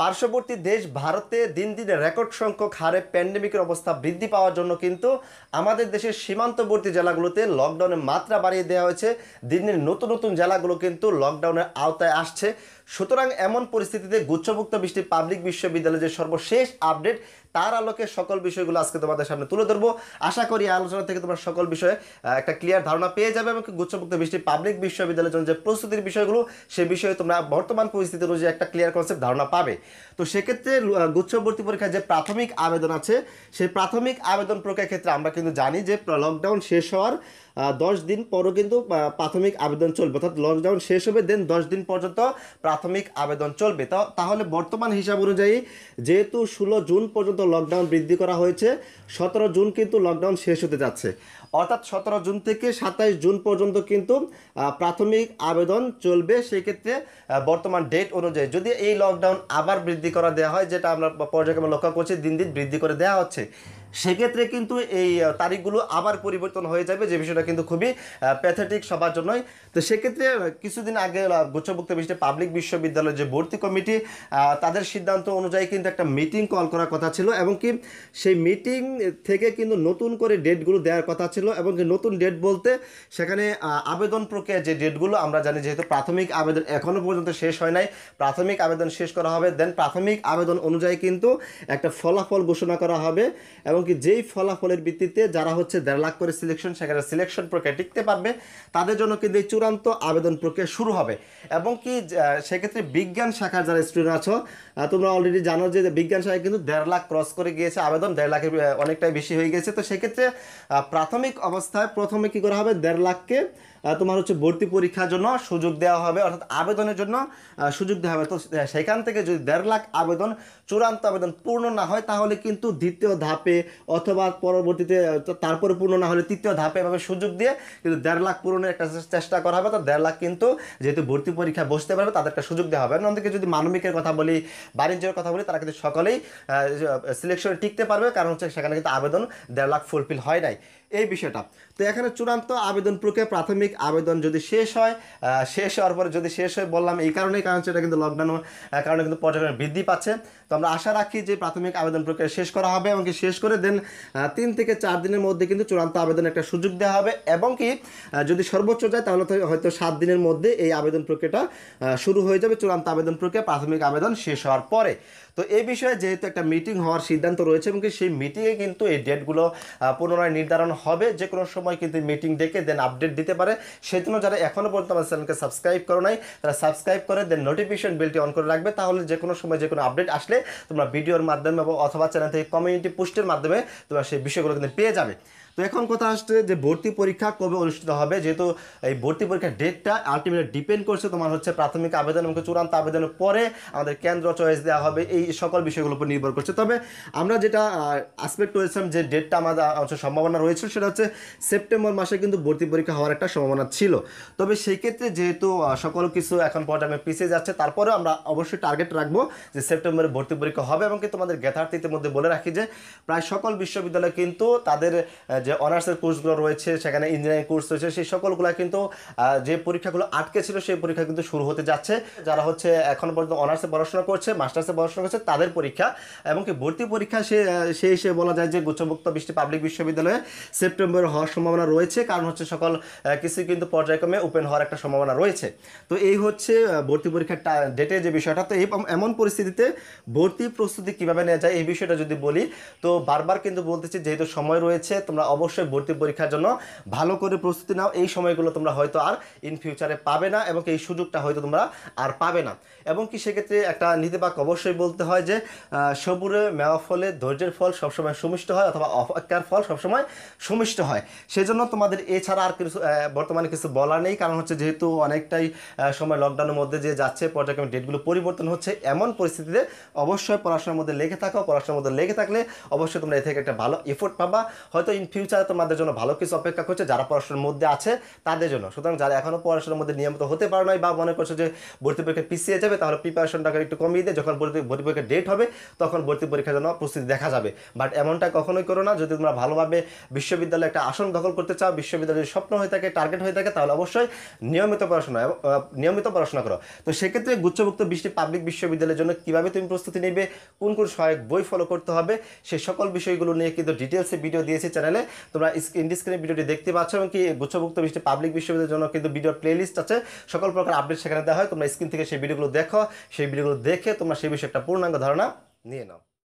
পার্শ্ববর্তী দেশ ভারতে দিন দিন রেকর্ড সংখ্যক হারে প্যান্ডেমিকের অবস্থা বৃদ্ধি পাওয়ার জন্য কিন্তু আমাদের দেশের সীমান্তবর্তী জেলাগুলোতে লকডাউনের মাত্রা বাড়িয়ে দেওয়া হয়েছে দিন দিন নতুন নতুন জেলাগুলো কিন্তু লকডাউনের আওতায় আসছে সুতরাং এমন পরিস্থিতিতে গুচ্ছভুক্ত বৃষ্টি পাবলিক বিশ্ববিদ্যালয়ের যে সর্বশেষ আপডেট তার আলোকে সকল বিষয়গুলো আজকে তোমাদের সামনে তুলে ধরবো আশা করি আলোচনা থেকে তোমরা সকল বিষয়ে একটা ক্লিয়ার ধারণা পেয়ে যাবে এবং গুচ্ছমুক্ত বৃষ্টি পাবলিক বিশ্ববিদ্যালয়ের জন্য যে প্রস্তুতির বিষয়গুলো সে বিষয়ে তোমরা বর্তমান পরিস্থিতি অনুযায়ী একটা ক্লিয়ার কনসেপ্ট ধারণা পাবে তো সেক্ষেত্রে গুচ্ছবর্তী পরীক্ষায় যে প্রাথমিক আবেদন আছে সেই প্রাথমিক আবেদন প্রক্রিয়ার ক্ষেত্রে আমরা কিন্তু জানি যে লকডাউন শেষ হওয়ার দশ দিন পরও কিন্তু প্রাথমিক আবেদন চলবে অর্থাৎ লকডাউন শেষ হবে দেন দশ দিন পর্যন্ত প্রাথমিক আবেদন চলবে তাহলে বর্তমান হিসাব অনুযায়ী যেহেতু ষোলো জুন পর্যন্ত লকডাউন বৃদ্ধি করা হয়েছে সতেরো জুন কিন্তু লকডাউন শেষ হতে যাচ্ছে অর্থাৎ সতেরো জুন থেকে সাতাইশ জুন পর্যন্ত কিন্তু প্রাথমিক আবেদন চলবে সেক্ষেত্রে বর্তমান ডেট অনুযায়ী যদি এই লকডাউন আবার বৃদ্ধি করা দেওয়া হয় যেটা আমরা পর্যায়ক্রমে লক্ষ্য করছি দিন দিন বৃদ্ধি করে দেওয়া হচ্ছে সেক্ষেত্রে কিন্তু এই তারিখগুলো আবার পরিবর্তন হয়ে যাবে যে বিষয়টা কিন্তু খুবই প্যাথেটিক সবার জন্যই তো সেক্ষেত্রে কিছুদিন আগে গুচ্ছভুক্ত বিশিষ্ট পাবলিক বিশ্ববিদ্যালয়ের যে ভর্তি কমিটি তাদের সিদ্ধান্ত অনুযায়ী কিন্তু একটা মিটিং কল করার কথা ছিল এবং কি সেই মিটিং থেকে কিন্তু নতুন করে ডেটগুলো দেওয়ার কথা ছিল এবং যে নতুন ডেট বলতে সেখানে আবেদন প্রক্রিয়া যে ডেটগুলো আমরা জানি যেহেতু প্রাথমিক আবেদন এখনও পর্যন্ত শেষ হয় নাই প্রাথমিক আবেদন শেষ করা হবে দেন প্রাথমিক আবেদন অনুযায়ী কিন্তু একটা ফলাফল ঘোষণা করা হবে এবং কি যেই ফলাফলের ভিত্তিতে যারা হচ্ছে দেড় লাখ করে সিলেকশন সেখানে সিলেকশন প্রক্রিয়া টিকতে পারবে তাদের জন্য কিন্তু এই চূড়ান্ত আবেদন প্রক্রিয়া শুরু হবে এবং কি সেক্ষেত্রে বিজ্ঞান শাখার যারা স্টুডেন্ট আছো তোমরা অলরেডি জানো যে বিজ্ঞান শাখায় কিন্তু দেড় লাখ ক্রস করে গিয়েছে আবেদন দেড় লাখের অনেকটাই বেশি হয়ে গেছে তো সেক্ষেত্রে প্রাথমিক অবস্থায় প্রথমে কি করা হবে দেড় লাখকে তোমার হচ্ছে ভর্তি পরীক্ষার জন্য সুযোগ দেওয়া হবে অর্থাৎ আবেদনের জন্য সুযোগ দেওয়া হবে তো সেখান থেকে যদি দেড় লাখ আবেদন চূড়ান্ত আবেদন পূর্ণ না হয় তাহলে কিন্তু দ্বিতীয় ধাপে অথবা পরবর্তীতে তারপরে পূর্ণ না হলে তৃতীয় ধাপে এভাবে সুযোগ দিয়ে কিন্তু দেড় লাখ পূরণের একটা চেষ্টা করা হবে তো দেড় লাখ কিন্তু যেহেতু ভর্তি পরীক্ষা বসতে পারবে তাদের একটা সুযোগ দেওয়া হবে অন্যদিকে যদি মানবিকের কথা বলি বাণিজ্যের কথা বলি তারা কিন্তু সকলেই সিলেকশনে টিকতে পারবে কারণ হচ্ছে সেখানে কিন্তু আবেদন দেড় লাখ ফুলফিল হয় নাই এই বিষয়টা তো এখানে চূড়ান্ত আবেদন প্রক্রিয়া প্রাথমিক আবেদন যদি শেষ হয় শেষ হওয়ার পরে যদি শেষ হয় বললাম এই কারণেই কারণ এটা কিন্তু লকডাউন কারণে কিন্তু পর্যটন বৃদ্ধি পাচ্ছে তো আমরা আশা রাখি যে প্রাথমিক আবেদন প্রক্রিয়া শেষ করা হবে এবং কি শেষ করে দেন তিন থেকে চার দিনের মধ্যে কিন্তু চূড়ান্ত আবেদন একটা সুযোগ দেওয়া হবে এবং কি যদি সর্বোচ্চ যায় তাহলে হয়তো সাত দিনের মধ্যে এই আবেদন প্রক্রিয়াটা শুরু হয়ে যাবে চূড়ান্ত আবেদন প্রক্রিয়া প্রাথমিক আবেদন শেষ হবে হওয়ার পরে তো এই বিষয়ে যেহেতু একটা মিটিং হওয়ার সিদ্ধান্ত রয়েছে এবং সেই মিটিংয়ে কিন্তু এই ডেটগুলো পুনরায় নির্ধারণ হবে যে কোনো সময় কিন্তু মিটিং ডেকে দেন আপডেট দিতে পারে সেজন্য যারা এখনও পর্যন্ত আমার চ্যানেলকে সাবস্ক্রাইব করো নাই তারা সাবস্ক্রাইব করে দেন নোটিফিকেশন বেলটি অন করে রাখবে তাহলে যে কোনো সময় যে কোনো আপডেট আসলে তোমরা ভিডিওর মাধ্যমে অথবা চ্যানেল থেকে কমিউনিটি পোস্টের মাধ্যমে তোমরা সেই বিষয়গুলো কিন্তু পেয়ে যাবে তো এখন কথা আসছে যে ভর্তি পরীক্ষা কবে অনুষ্ঠিত হবে যেহেতু এই ভর্তি পরীক্ষার ডেটটা আলটিমেটলি ডিপেন্ড করছে তোমার হচ্ছে প্রাথমিক আবেদন এবং চূড়ান্ত আবেদনের পরে আমাদের কেন্দ্র চয়েস দেওয়া হবে এই সকল বিষয়গুলোর উপর নির্ভর করছে তবে আমরা যেটা আসপেক্ট করেছিলাম যে ডেটটা আমাদের হচ্ছে সম্ভাবনা রয়েছিল সেটা হচ্ছে সেপ্টেম্বর মাসে কিন্তু ভর্তি পরীক্ষা হওয়ার একটা সম্ভাবনা ছিল তবে সেই ক্ষেত্রে যেহেতু সকল কিছু এখন পর্যায়ে পিছিয়ে যাচ্ছে তারপরেও আমরা অবশ্যই টার্গেট রাখবো যে সেপ্টেম্বরে ভর্তি পরীক্ষা হবে এবং কিন্তু আমাদের জ্ঞাতার্থীতে ইতিমধ্যে বলে রাখি যে প্রায় সকল বিশ্ববিদ্যালয় কিন্তু তাদের যে যে অনার্সের কোর্সগুলো রয়েছে সেখানে ইঞ্জিনিয়ারিং কোর্স রয়েছে সেই সকলগুলো কিন্তু যে পরীক্ষাগুলো আটকে ছিল সেই পরীক্ষা কিন্তু শুরু হতে যাচ্ছে যারা হচ্ছে এখন পর্যন্ত অনার্সে পড়াশোনা করছে মাস্টার্সে পড়াশোনা করছে তাদের পরীক্ষা এমনকি ভর্তি পরীক্ষা সে সেই হিসেবে বলা যায় যে গুচ্ছমুক্ত বৃষ্টি পাবলিক বিশ্ববিদ্যালয়ে সেপ্টেম্বর হওয়ার সম্ভাবনা রয়েছে কারণ হচ্ছে সকল কিছু কিন্তু পর্যায়ক্রমে ওপেন হওয়ার একটা সম্ভাবনা রয়েছে তো এই হচ্ছে ভর্তি পরীক্ষার ডেটে যে বিষয়টা তো এমন পরিস্থিতিতে ভর্তি প্রস্তুতি কীভাবে নেওয়া যায় এই বিষয়টা যদি বলি তো বারবার কিন্তু বলতেছি যেহেতু সময় রয়েছে তোমরা অবশ্যই ভর্তি পরীক্ষার জন্য ভালো করে প্রস্তুতি নাও এই সময়গুলো তোমরা হয়তো আর ইন ফিউচারে পাবে না এবং এই সুযোগটা হয়তো তোমরা আর পাবে না এবং কি সেক্ষেত্রে একটা নীতিবাক অবশ্যই বলতে হয় যে সবুরে মেওয়া ফলে ধৈর্যের ফল সবসময় সুমিষ্ট হয় অথবা অপেক্ষার ফল সবসময় সুমিষ্ট হয় সেজন্য তোমাদের এছাড়া আর কিছু বর্তমানে কিছু বলা নেই কারণ হচ্ছে যেহেতু অনেকটাই সময় লকডাউনের মধ্যে যে যাচ্ছে পর্যায়ক্রমে ডেটগুলো পরিবর্তন হচ্ছে এমন পরিস্থিতিতে অবশ্যই পড়াশোনার মধ্যে লেগে থাকো পড়াশোনার মধ্যে লেগে থাকলে অবশ্যই তোমরা এ থেকে একটা ভালো এফোর্ট পাবা হয়তো ইন ফিউচারে তোমাদের জন্য ভালো কিছু অপেক্ষা করছে যারা পড়াশোনার মধ্যে আছে তাদের জন্য সুতরাং যারা এখনও পড়াশোনার মধ্যে নিয়মিত হতে পারো নাই বা মনে করছো যে ভর্তি পরীক্ষা পিছিয়ে যাবে তাহলে প্রিপারেশনটাকে একটু কমিয়ে দিয়ে যখন ভর্তি ভর্তি পরীক্ষা ডেট হবে তখন ভর্তি পরীক্ষার জন্য প্রস্তুতি দেখা যাবে বাট এমনটা কখনোই করো না যদি তোমরা ভালোভাবে বিশ্ববিদ্যালয়ে একটা আসন দখল করতে চাও বিশ্ববিদ্যালয়ে স্বপ্ন হয়ে থাকে টার্গেট হয়ে থাকে তাহলে অবশ্যই নিয়মিত পড়াশোনা নিয়মিত পড়াশোনা করো তো সেক্ষেত্রে গুচ্ছভুক্ত বৃষ্টি পাবলিক বিশ্ববিদ্যালয়ের জন্য কীভাবে তুমি প্রস্তুতি নেবে কোন কোন সহায়ক বই ফলো করতে হবে সে সকল বিষয়গুলো নিয়ে কিন্তু ডিটেলসে ভিডিও দিয়েছে চ্যানেলে তোমরা স্ক্রিন স্ক্রিনে ভিডিওটি দেখতে পাচ্ছ এবং কি গুচ্ছভুক্ত বৃষ্টি পাবলিক বিশ্ববিদ্যালয়ের জন্য কিন্তু ভিডিওর প্লেলিস্ট আছে সকল প্রকার আপডেট সেখানে দেওয়া হয় তোমরা স্ক্রিন থেকে সেই ভিডিওগুলো দেখো সেই ভিডিওগুলো দেখে তোমরা সেই বিষয়ে একটা পূর্ণাঙ্গ ধারণা নিয়ে নাও